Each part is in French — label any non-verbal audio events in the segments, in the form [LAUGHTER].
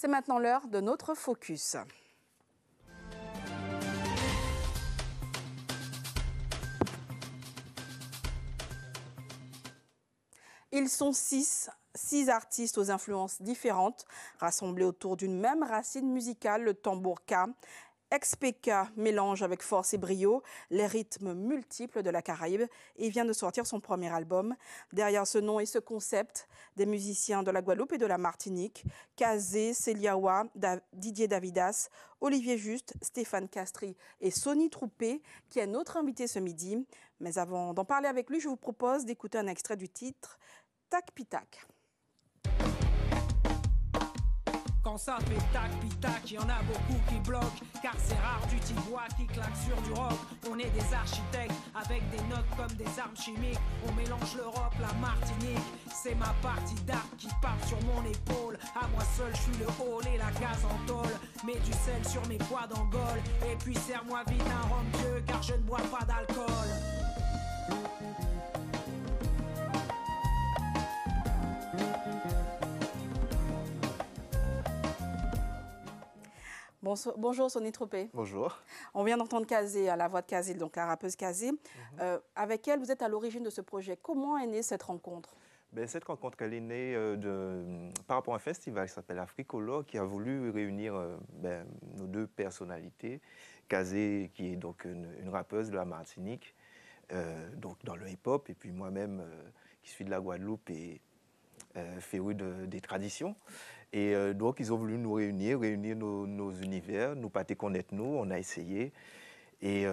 C'est maintenant l'heure de notre focus. Ils sont six, six artistes aux influences différentes, rassemblés autour d'une même racine musicale, le tambourka. XPK mélange avec force et brio les rythmes multiples de la Caraïbe et vient de sortir son premier album. Derrière ce nom et ce concept, des musiciens de la Guadeloupe et de la Martinique, Kazé, Celiawa, Didier Davidas, Olivier Juste, Stéphane Castri et Sonny Troupé, qui est notre invité ce midi. Mais avant d'en parler avec lui, je vous propose d'écouter un extrait du titre Tac Pitac. Quand ça fait tac, pitac, y en a beaucoup qui bloquent. Car c'est rare du tibois qui claque sur du rock. On est des architectes avec des notes comme des armes chimiques. On mélange l'Europe, la Martinique. C'est ma partie d'art qui part sur mon épaule. À moi seul, je suis le hall et la case en tôle. Mets du sel sur mes poids d'Angole. Et puis serre-moi vite un rhum car je ne bois pas d'alcool. Bonjour Sonny Tropé. Bonjour. On vient d'entendre Kazé, à la voix de Kazé, donc la rappeuse Kazé. Mhm. Euh, avec elle, vous êtes à l'origine de ce projet. Comment est née cette rencontre ben, cette rencontre, elle est née euh, de, par rapport à un festival qui s'appelle Africolor, qui a voulu réunir euh, ben, nos deux personnalités. Kazé, qui est donc une, une rappeuse de la Martinique, donc dans le hip-hop, et puis moi-même, qui suis de la Guadeloupe et euh, féru de, euh, des traditions. Et euh, donc, ils ont voulu nous réunir, réunir nos, univers, nous pâter connaître nous. On a essayé. Et,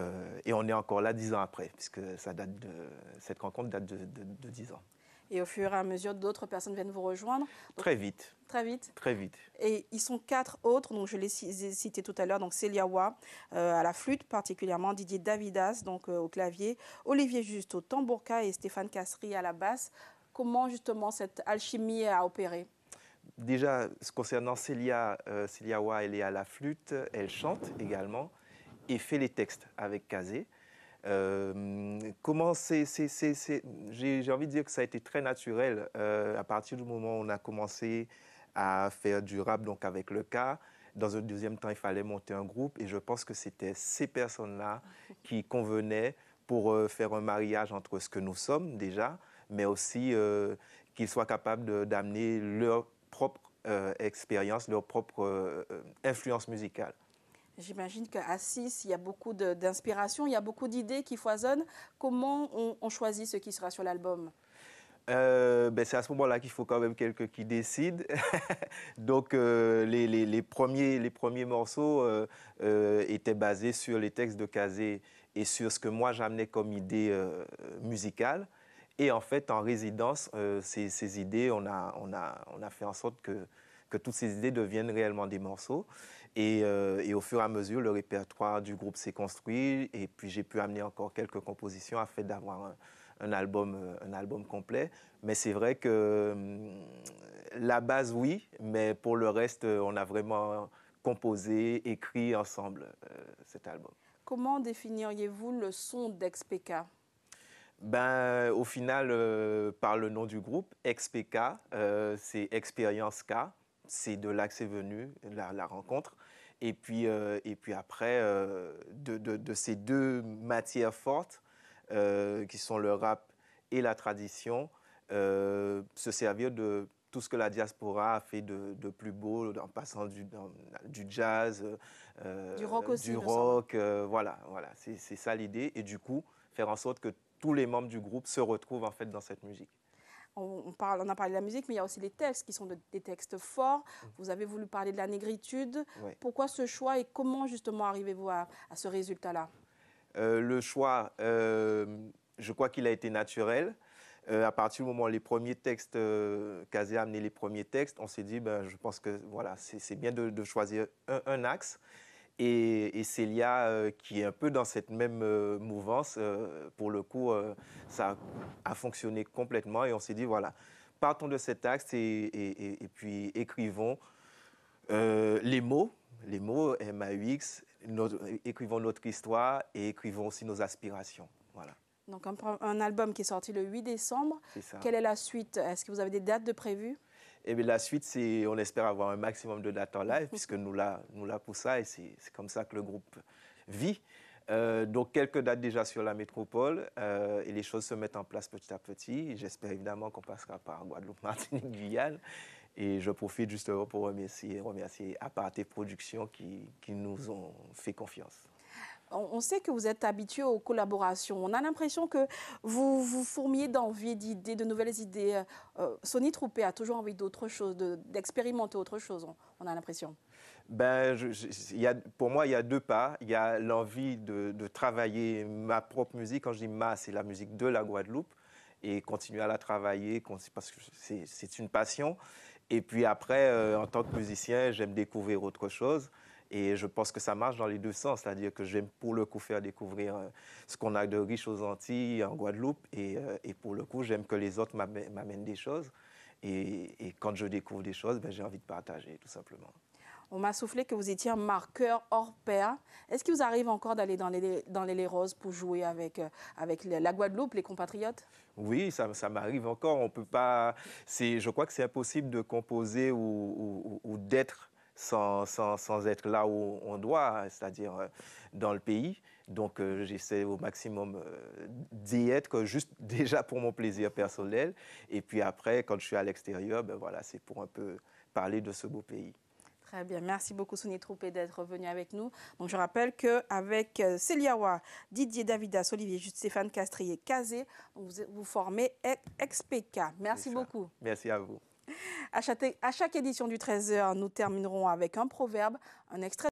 et, on est encore là dix ans après, puisque ça date de, cette rencontre date de, de dix ans. Et au fur et à mesure, d'autres personnes viennent vous rejoindre. très vite. Très vite. Très vite. Et ils sont quatre autres, donc je les ai cités tout à l'heure. Donc Célia Wa à la flûte particulièrement, Didier Davidas donc au clavier, Olivier Juste au tambourka et Stéphane Casserie à la basse. Comment justement cette alchimie a opéré Déjà, concernant Célia, euh, Célia Wa, elle est à la flûte, elle chante également et fait les textes avec Kazé. Euh, comment c'est, j'ai envie de dire que ça a été très naturel euh, à partir du moment où on a commencé à faire du rap donc avec le cas. Dans un deuxième temps, il fallait monter un groupe et je pense que c'était ces personnes-là qui convenaient pour faire un mariage entre ce que nous sommes déjà, mais aussi euh, qu'ils soient capables d'amener leur propre euh, expérience, leur propre euh, influence musicale. J'imagine qu'à 6, il y a beaucoup d'inspiration, il y a beaucoup d'idées qui foisonnent. Comment on, choisit ce qui sera sur l'album ben c'est à ce moment-là qu'il faut quand même quelqu'un qui décide. [LAUGHS] Donc les, premiers, les premiers morceaux étaient basés sur les textes de Kazé et sur ce que moi j'amenais comme idée musicale. Et en fait, en résidence, euh, ces, idées, on a, fait en sorte que, toutes ces idées deviennent réellement des morceaux. Euh, et, au fur et à mesure, le répertoire du groupe s'est construit. Et puis j'ai pu amener encore quelques compositions afin d'avoir un, euh, album, complet. Mais c'est vrai que hum, la base, oui, mais pour le reste, on a vraiment composé, écrit ensemble cet album. Comment définiriez-vous le son d'Expeka ben, Au final, euh, par le nom du groupe, XPK, euh, c'est Expérience K. C'est de là que c'est venu, la, rencontre. Et puis, euh, et puis après, de, ces deux matières fortes, qui sont le rap et la tradition, se servir de tout ce que la diaspora a fait de, plus beau en passant du, jazz, du rock, aussi, voilà, voilà. c'est ça l'idée. Et du coup, faire en sorte que tous les membres du groupe se retrouvent en fait dans cette musique. On, parle, on a parlé de la musique, mais il y a aussi les textes qui sont des textes forts. Mm. Vous avez voulu parler de la négritude. Pourquoi ce choix et comment justement arrivez-vous à, ce résultat-là euh, Le choix, euh, je crois qu'il a été naturel. Euh, à partir du moment où les premiers textes, Kazé a amené les premiers textes, on s'est dit, ben, je pense que voilà, c'est bien de, choisir un axe. Et, Célia, euh, qui est un peu dans cette même euh, mouvance, euh, pour le coup, ça a, fonctionné complètement. Et on s'est dit, voilà, partons de cet axe et, puis écrivons les mots, les mots MAUX, notre, écrivons notre histoire et écrivons aussi nos aspirations. Voilà. Donc un, album qui est sorti le 8 décembre. Quelle est la suite Est-ce que vous avez des dates de prévues et bien la suite, c'est, on espère avoir un maximum de dates en mm-hmm. live, puisque nous là, nous pour ça, et c'est, comme ça que le groupe vit. Euh, donc quelques dates déjà sur la métropole euh, et les choses se mettent en place petit à petit. J'espère évidemment qu'on passera par Guadeloupe, [LAUGHS] Martinique, Guyane. Et je profite justement pour remercier, remercier Aparté Productions qui nous ont fait confiance on sait que vous êtes habitué aux collaborations. On a l'impression que vous vous fourmiez d'envie, d'idées, de nouvelles idées. Euh, Sony Troupé a toujours envie d'autre chose, d'expérimenter autre chose, on, a l'impression. Ben, pour moi, il y a deux pas. Il y a l'envie de, travailler ma propre musique. Quand je dis ma, c'est la musique de la Guadeloupe et continuer à la travailler parce que c'est une passion. Et puis après, euh, en tant que musicien, j'aime découvrir autre chose. Et je pense que ça marche dans les deux sens, c'est-à-dire que j'aime pour le coup faire découvrir euh, ce qu'on a de riche aux Antilles, en Guadeloupe, et, euh, pour le coup, j'aime que les autres m'amènent des choses. Et, quand je découvre des choses, ben, j'ai envie de partager, tout simplement. On m'a soufflé que vous étiez un marqueur hors pair. Est-ce qu'il vous arrive encore d'aller dans les, dans les Roses pour jouer avec, euh, avec la Guadeloupe, les compatriotes Oui, ça, m'arrive encore. On peut pas. Je crois que c'est impossible de composer ou d'être sans, être là où on doit, hein, c'est-à-dire euh, dans le pays. Donc euh, j'essaie au maximum euh, d'y être juste [LAUGHS] déjà pour mon plaisir personnel. Et puis après, quand je suis à l'extérieur, ben voilà, c'est pour un peu parler de ce beau pays. Très bien. Merci beaucoup, Sonia Troupé, d'être venu avec nous. Donc, je rappelle qu'avec Céliawa, Didier Davidas, Olivier Juste, Stéphane Castrier, Kazé, vous, vous formez XPK. Merci beaucoup. Merci à vous. À chaque, édition du 13 nous terminerons avec un proverbe, un extrait.